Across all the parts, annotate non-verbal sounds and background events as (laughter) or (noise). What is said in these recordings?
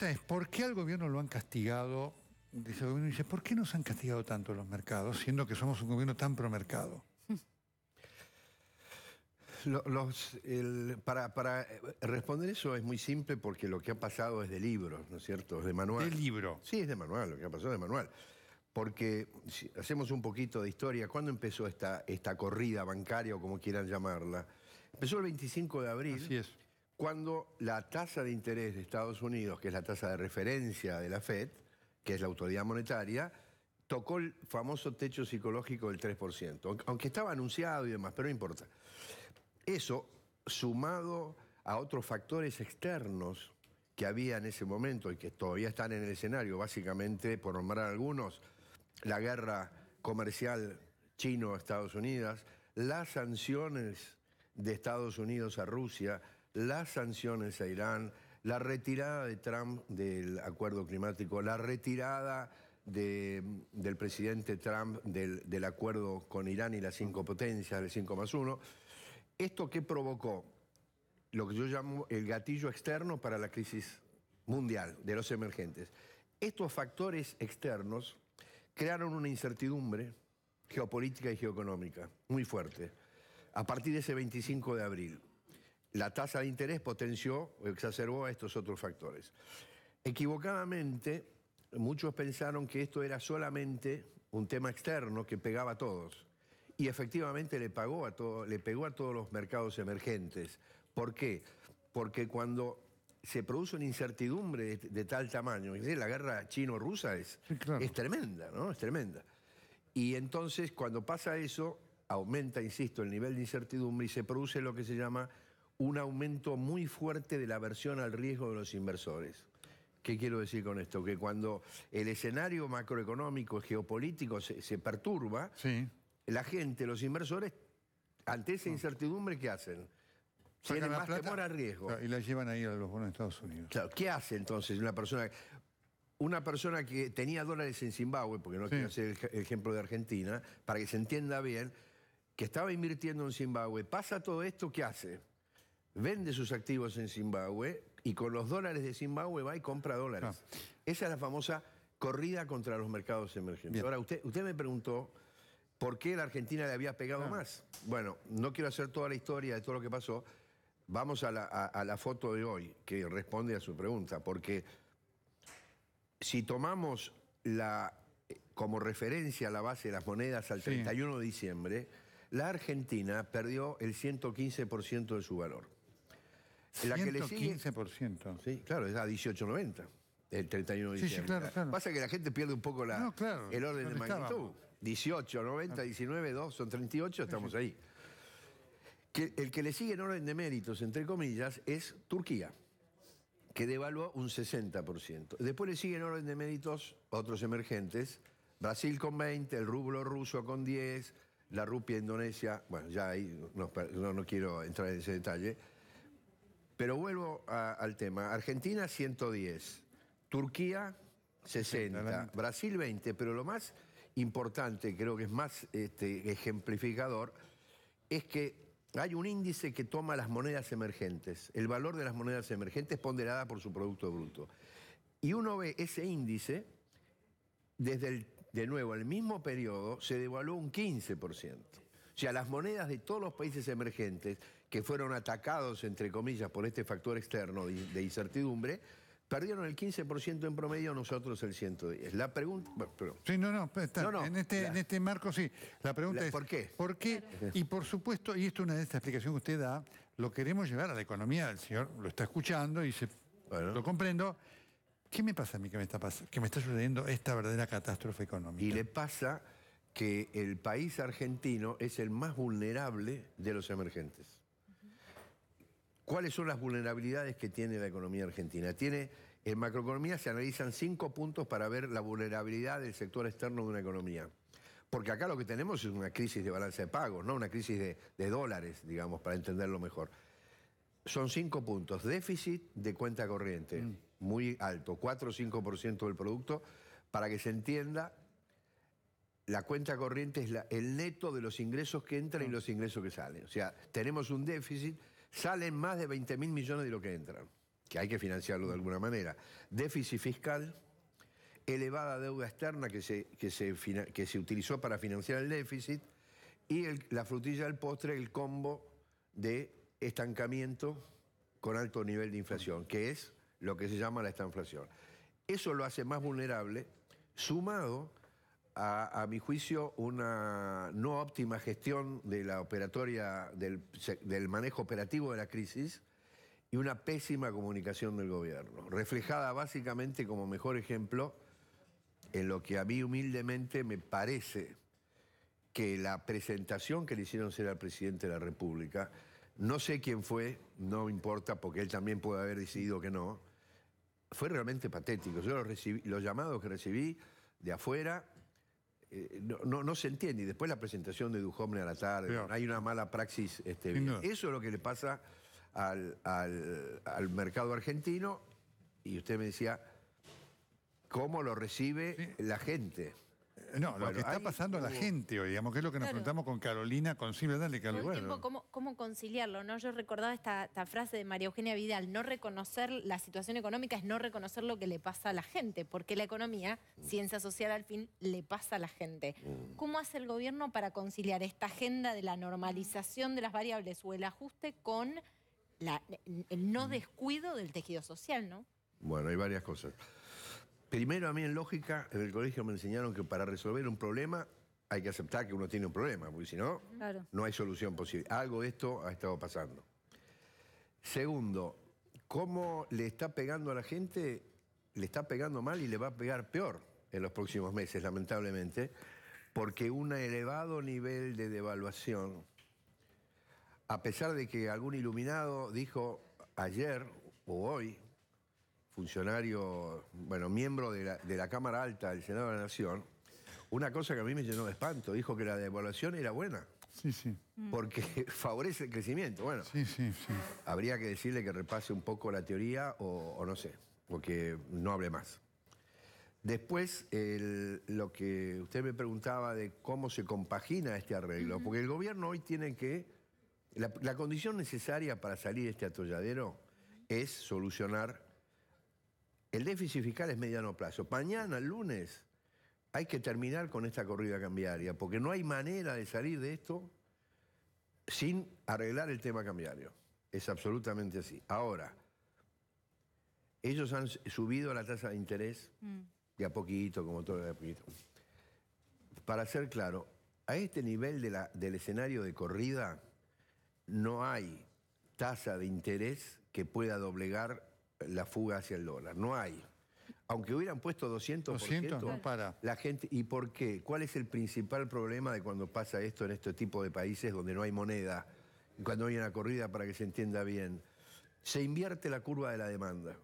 es por qué al gobierno lo han castigado. Dice el gobierno dice, ¿por qué nos han castigado tanto los mercados, siendo que somos un gobierno tan promercado? (laughs) Los, para, responder eso es muy simple porque lo que ha pasado es de libros, ¿no es cierto? Es de manual. ¿De libro? Sí, es de manual, lo que ha pasado es de manual. Porque hacemos un poquito de historia, ¿cuándo empezó esta, esta corrida bancaria o como quieran llamarla? Empezó el 25 de abril. Así es cuando la tasa de interés de Estados Unidos, que es la tasa de referencia de la Fed, que es la autoridad monetaria, tocó el famoso techo psicológico del 3%, aunque estaba anunciado y demás, pero no importa. Eso, sumado a otros factores externos que había en ese momento y que todavía están en el escenario, básicamente, por nombrar algunos, la guerra comercial chino-Estados Unidos, las sanciones de Estados Unidos a Rusia, las sanciones a Irán, la retirada de Trump del acuerdo climático, la retirada del presidente Trump del, acuerdo con Irán y las cinco potencias, el 5 más 1. ¿Esto que provocó? Lo que yo llamo el gatillo externo para la crisis mundial de los emergentes. Estos factores externos crearon una incertidumbre geopolítica y geoeconómica muy fuerte a partir de ese 25 de abril la tasa de interés potenció o exacerbó a estos otros factores. Equivocadamente, muchos pensaron que esto era solamente un tema externo que pegaba a todos. Y efectivamente le, pagó a todo, le pegó a todos los mercados emergentes. ¿Por qué? Porque cuando se produce una incertidumbre de, tal tamaño, la guerra chino-rusa es, es tremenda, ¿no? Es tremenda. Y entonces, cuando pasa eso, aumenta, insisto, el nivel de incertidumbre y se produce lo que se llama un aumento muy fuerte de la aversión al riesgo de los inversores. ¿Qué quiero decir con esto? Que cuando el escenario macroeconómico, geopolítico se, perturba, la gente, los inversores, ante esa incertidumbre, ¿qué hacen? Tienen más temor al riesgo. y la llevan ahí a los bonos de Estados Unidos. ¿qué hace entonces una persona, una persona que tenía dólares en Zimbabue, porque no quiero hacer el ejemplo de Argentina, para que se entienda bien, que estaba invirtiendo en Zimbabue, pasa todo esto, ¿qué hace? vende sus activos en Zimbabue y con los dólares de Zimbabue va y compra dólares. Ah. Esa es la famosa corrida contra los mercados emergentes. Ahora, usted, me preguntó por qué la Argentina le había pegado ah. más. Bueno, no quiero hacer toda la historia de todo lo que pasó. Vamos a la, foto de hoy, que responde a su pregunta, porque si tomamos la, como referencia la base de las monedas al 31 de diciembre, la Argentina perdió el 115% de su valor. La que le sigue. 15%. Sí, claro, es a 18.90. El 31 de Pasa que la gente pierde un poco la, el orden de magnitud. 18, 90, 19, 2, son 38, estamos ahí. Que el que le sigue en orden de méritos, entre comillas, es Turquía, que devaluó un 60%. Después le siguen orden de méritos otros emergentes, Brasil con 20, el rublo ruso con 10, la rupia indonesia, bueno, ya ahí no, no quiero entrar en ese detalle, pero vuelvo al tema. Argentina 110, Turquía 60, Brasil 20, pero lo más importante, creo que es más este, ejemplificador, es que hay un índice que toma las monedas emergentes, el valor de las monedas emergentes ponderada por su Producto Bruto. Y uno ve ese índice, desde el, de nuevo, el mismo periodo, se devaluó un 15%. O sea, las monedas de todos los países emergentes que fueron atacados, entre comillas, por este factor externo de incertidumbre, perdieron el 15% en promedio, nosotros el 110. La pregunta... sí, no, no, en, este, en, este, marco sí. La pregunta es... ¿Por qué? ¿Por qué? Y por supuesto, y esto es una de estas explicaciones que usted da, lo queremos llevar a la economía, el señor lo está escuchando y se, lo comprendo. ¿Qué me pasa a mí que me está, que me está sucediendo esta verdadera catástrofe económica? Y le pasa que el país argentino es el más vulnerable de los emergentes. ¿Cuáles son las vulnerabilidades que tiene la economía argentina? Tiene, en macroeconomía se analizan cinco puntos para ver la vulnerabilidad del sector externo de una economía. Porque acá lo que tenemos es una crisis de balanza de pagos, no una crisis de, de dólares, digamos, para entenderlo mejor. Son cinco puntos. Déficit de cuenta corriente, mm. muy alto, 4 o 5% del producto, para que se entienda la cuenta corriente es el neto de los ingresos que entran y mm. los ingresos que salen. O sea, tenemos un déficit, salen más de 20 mil millones de lo que entran, que hay que financiarlo de mm. alguna manera. Déficit fiscal, elevada deuda externa que se, que se, que se utilizó para financiar el déficit y la frutilla del postre, el combo de estancamiento con alto nivel de inflación, que es lo que se llama la estanflación. Eso lo hace más vulnerable, sumado a, mi juicio, una no óptima gestión de la operatoria, del, manejo operativo de la crisis y una pésima comunicación del gobierno, reflejada básicamente como mejor ejemplo en lo que a mí humildemente me parece que la presentación que le hicieron ser al presidente de la República, no sé quién fue, no importa porque él también puede haber decidido que no, fue realmente patético. Yo recibí, los llamados que recibí de afuera eh, no, no, se entiende. Y después la presentación de dujomne a la tarde, hay una mala praxis. Este, eso es lo que le pasa al, mercado argentino. Y usted me decía, ¿cómo lo recibe la gente? Eh, no, lo que está pasando a la gente hoy, digamos, que es lo que nos claro. con Carolina, con Silvia, dale, Carolina. ¿cómo, ¿Cómo conciliarlo? no Yo recordaba esta, frase de María Eugenia Vidal, no reconocer la situación económica es no reconocer lo que le pasa a la gente, porque la economía, mm. ciencia social al fin, le pasa a la gente. Mm. ¿Cómo hace el gobierno para conciliar esta agenda de la normalización de las variables o el ajuste con la, el no mm. descuido del tejido social, no? Bueno, hay varias cosas. Primero a mí en lógica, en el colegio me enseñaron que para resolver un problema hay que aceptar que uno tiene un problema, porque si no, no hay solución posible. Algo de esto ha estado pasando. Segundo, ¿cómo le está pegando a la gente? Le está pegando mal y le va a pegar peor en los próximos meses, lamentablemente, porque un elevado nivel de devaluación, a pesar de que algún iluminado dijo ayer o hoy funcionario, bueno, miembro de la, Cámara Alta del Senado de la Nación, una cosa que a mí me llenó de espanto. Dijo que la devaluación era buena. Sí, sí. Mm. Porque (laughs) favorece el crecimiento. Bueno, sí, sí, sí. habría que decirle que repase un poco la teoría o, no sé, porque no hable más. Después, lo que usted me preguntaba de cómo se compagina este arreglo, porque el gobierno hoy tiene que... la condición necesaria para salir de este atolladero es solucionar el déficit fiscal es mediano plazo. Mañana, el lunes, hay que terminar con esta corrida cambiaria, porque no hay manera de salir de esto sin arreglar el tema cambiario. Es absolutamente así. Ahora, ellos han subido la tasa de interés mm. de a poquito, como todo de a poquito. Para ser claro, a este nivel del escenario de corrida no hay tasa de interés que pueda doblegar la fuga hacia el dólar. No hay. Aunque hubieran puesto 200%, para. la gente... ¿Y por qué? ¿Cuál es el principal problema de cuando pasa esto en este tipo de países donde no hay moneda? Cuando hay una corrida, para que se entienda bien. Se invierte la curva de la demanda.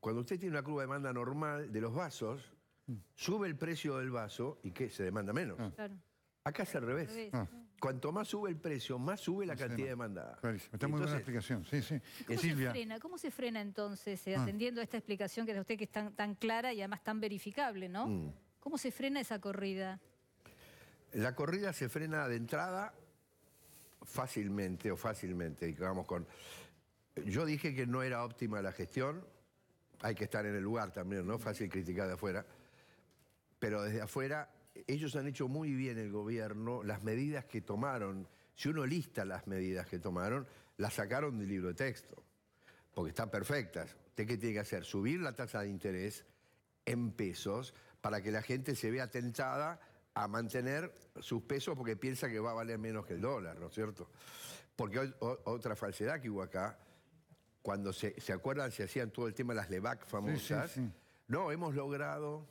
Cuando usted tiene una curva de demanda normal de los vasos, mm. sube el precio del vaso y ¿qué? Se demanda menos. Ah. Claro. Acá es al revés. Ah. Cuanto más sube el precio, más sube la cantidad demandada. Clarísimo. Está muy buena explicación. Sí, sí. ¿Cómo, Se frena, ¿Cómo se frena entonces, eh, ah. atendiendo a esta explicación que de usted que es tan, clara y además tan verificable, ¿no? Mm. ¿Cómo se frena esa corrida? La corrida se frena de entrada fácilmente o fácilmente. Y con. Yo dije que no era óptima la gestión. Hay que estar en el lugar también, ¿no? Fácil criticar de afuera. Pero desde afuera ellos han hecho muy bien el gobierno las medidas que tomaron. Si uno lista las medidas que tomaron, las sacaron del libro de texto, porque están perfectas. ¿Usted qué tiene que hacer? Subir la tasa de interés en pesos para que la gente se vea tentada a mantener sus pesos porque piensa que va a valer menos que el dólar, ¿no es cierto? Porque otra falsedad que hubo acá, cuando se, acuerdan, se hacían todo el tema de las LEVAC famosas. No, hemos logrado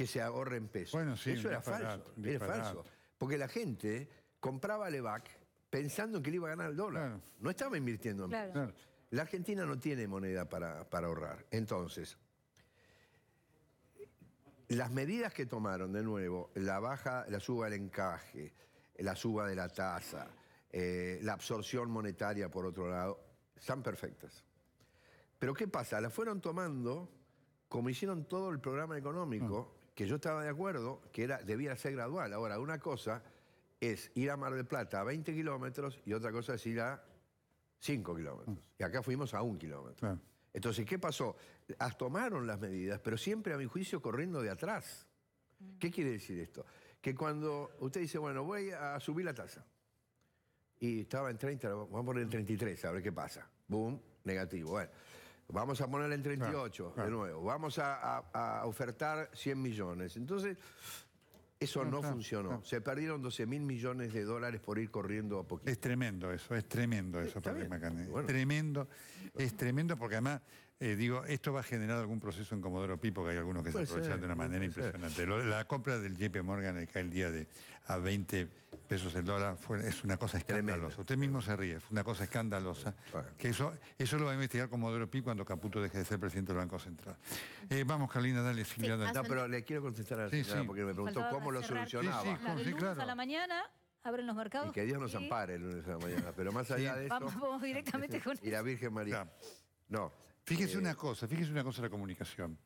que se en pesos. Eso era falso, Porque la gente compraba Levac pensando que le iba a ganar el dólar. No estaba invirtiendo en La Argentina no tiene moneda para, ahorrar. Entonces, las medidas que tomaron, de nuevo, la baja, la suba del encaje, la suba de la tasa, eh, la absorción monetaria, por otro lado, están perfectas. Pero ¿qué pasa? Las fueron tomando como hicieron todo el programa económico, mm que yo estaba de acuerdo que era, debía ser gradual. Ahora, una cosa es ir a Mar del Plata a 20 kilómetros y otra cosa es ir a 5 kilómetros. Mm. Y acá fuimos a 1 kilómetro. Entonces, ¿qué pasó? tomaron las medidas, pero siempre a mi juicio corriendo de atrás. Mm. ¿Qué quiere decir esto? Que cuando usted dice, bueno, voy a subir la tasa y estaba en 30, vamos a poner en 33, a ver qué pasa. Boom, negativo. Bueno. Vamos a poner el 38 de nuevo. Vamos a, ofertar 100 millones. Entonces, eso no, funcionó. Se perdieron 12 mil millones de dólares por ir corriendo a poquito. Es tremendo eso, es tremendo eso, para bueno. tremendo, es tremendo porque además eh, digo, esto va a generar algún proceso en Comodoro Pi, porque hay algunos que se aprovechan de una manera impresionante. La compra del JP Morgan acá el día de a 20 pesos el dólar es una cosa escandalosa. Usted mismo se ríe, fue una cosa escandalosa. Que eso, eso lo va a investigar Comodoro Pi cuando Caputo deje de ser presidente del Banco Central. Eh, vamos, Carolina, dale, Silvia. no, pero le quiero contestar a la señora porque me preguntó cómo lo solucionaba. Sí, la lunes a la mañana abren los mercados. Y que Dios nos ampare el lunes a la mañana. Pero más allá de eso... Vamos, directamente este, con Y la Virgen María. No, Fíjese eh. una cosa, fíjese una cosa la comunicación.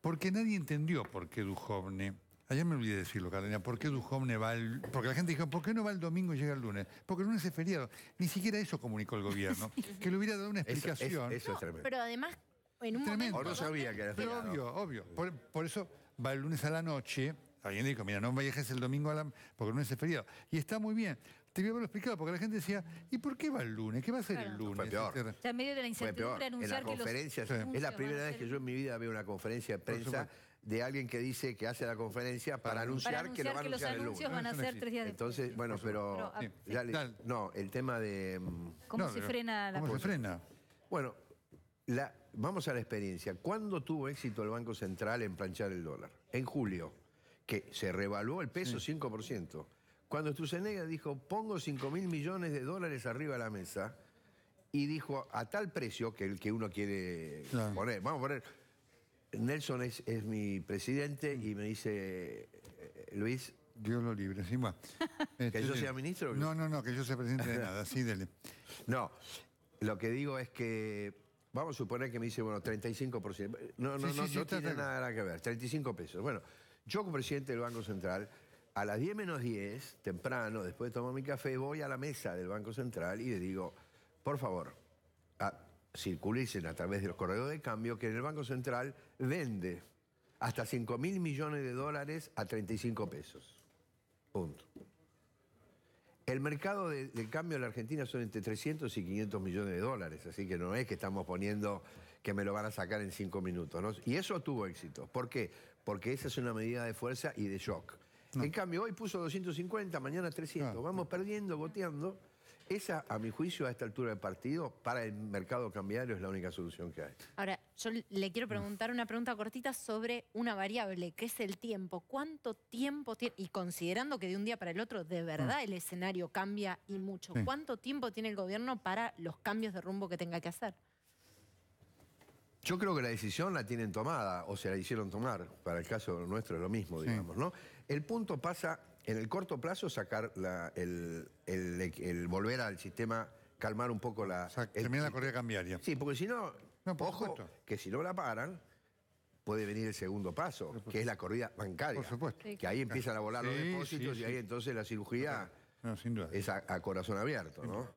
Porque nadie entendió por qué Dujovne Ayer ah, me olvidé de decirlo, Carolina, ¿por qué Dujovne va el...? Porque la gente dijo, ¿por qué no va el domingo y llega el lunes? Porque el lunes es feriado. Ni siquiera eso comunicó el gobierno, (laughs) que le hubiera dado una explicación. Eso, es, Pero además, en un momento... O no sabía que era feriado. Obvio, obvio. Por, eso va el lunes a la noche. Alguien dijo, mira, no vayas el domingo a la... porque el lunes es feriado. Y está muy bien. Te voy a haberlo explicado, porque la gente decía, ¿y por qué va el lunes? ¿Qué va a ser el lunes? peor. O este, medio de la incertidumbre Es la primera vez que yo en mi vida veo una conferencia de prensa de alguien que dice que hace la conferencia para, anunciar, que no va a anunciar el lunes. los anuncios van a ser tres días después. Entonces, bueno, pero... no, el tema de... ¿Cómo se frena la... ¿Cómo se frena? Bueno, vamos a la experiencia. ¿Cuándo tuvo éxito el Banco Central en planchar el dólar? En julio, que se revaluó el peso 5%. Cuando Stusenega dijo, pongo 5 mil millones de dólares arriba de la mesa, y dijo, a tal precio que el que uno quiere poner, vamos a poner, Nelson es, es mi presidente y me dice, eh, Luis, Dios lo libre, sin más. (laughs) ¿Que yo este, sea ministro? No, no, no, que yo sea presidente de (laughs) nada, sí, dele. No, lo que digo es que, vamos a suponer que me dice, bueno, 35%. No, no, no, no, no tiene nada que ver, 35 pesos. Bueno, yo como presidente del Banco Central a las 10 menos 10, temprano, después de tomar mi café, voy a la mesa del Banco Central y le digo, por favor, ah, circulen a través de los corredores de cambio que en el Banco Central vende hasta 5 mil millones de dólares a 35 pesos. Punto. El mercado de, del cambio en la Argentina son entre 300 y 500 millones de dólares, así que no es que estamos poniendo que me lo van a sacar en cinco minutos. Y eso tuvo éxito. ¿Por qué? Porque esa es una medida de fuerza y de shock. En cambio, hoy puso 250, mañana 300. Vamos perdiendo, goteando. Esa, a mi juicio, a esta altura del partido, para el mercado cambiario es la única solución que hay. Ahora, yo le quiero preguntar una pregunta cortita sobre una variable, que es el tiempo. ¿Cuánto tiempo tiene, y considerando que de un día para el otro de verdad mm. el escenario cambia y mucho, ¿cuánto tiempo tiene el gobierno para los cambios de rumbo que tenga que hacer? Yo creo que la decisión la tienen tomada, o se la hicieron tomar, para el caso nuestro es lo mismo, digamos, ¿no? El punto pasa, en el corto plazo, sacar la, el, volver al sistema, calmar un poco la... terminar la corrida cambiaria. Sí, porque si no, ojo, que si no la paran, puede venir el segundo paso, que es la corrida bancaria. Por supuesto. Que ahí empiezan a volar los depósitos y ahí entonces la cirugía es a corazón abierto, ¿no?